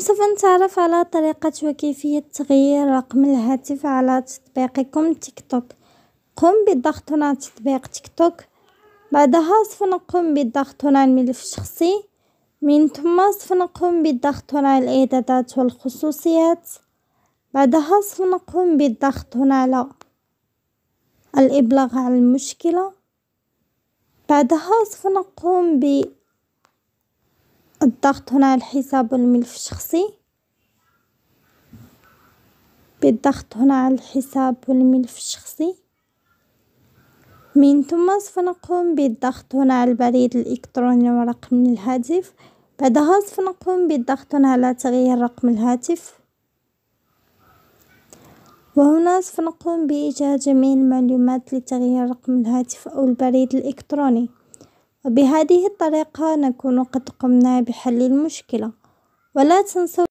سوف نتعرف على طريقة وكيفية تغيير رقم الهاتف على تطبيقكم تيك توك قم بالضغط هنا على تطبيق تيك توك بعدها سوف نقوم بالضغط هنا على الملف الشخصي من ثم سوف نقوم بالضغط هنا على الاعدادات والخصوصيات بعدها سوف نقوم بالضغط هنا على الابلاغ عن المشكلة بعدها سوف نقوم ب الضغط هنا على الحساب الملف الشخصي بالضغط هنا على الحساب والملف الشخصي من ثم سوف نقوم بالضغط هنا على البريد الإلكتروني ورقم الهاتف بعدها سوف نقوم بالضغط هنا على تغيير رقم الهاتف وهنا سوف نقوم بإيجاد جميع المعلومات لتغيير رقم الهاتف أو البريد الإلكتروني وبهذه الطريقة نكون قد قمنا بحل المشكلة، ولا تنسوا.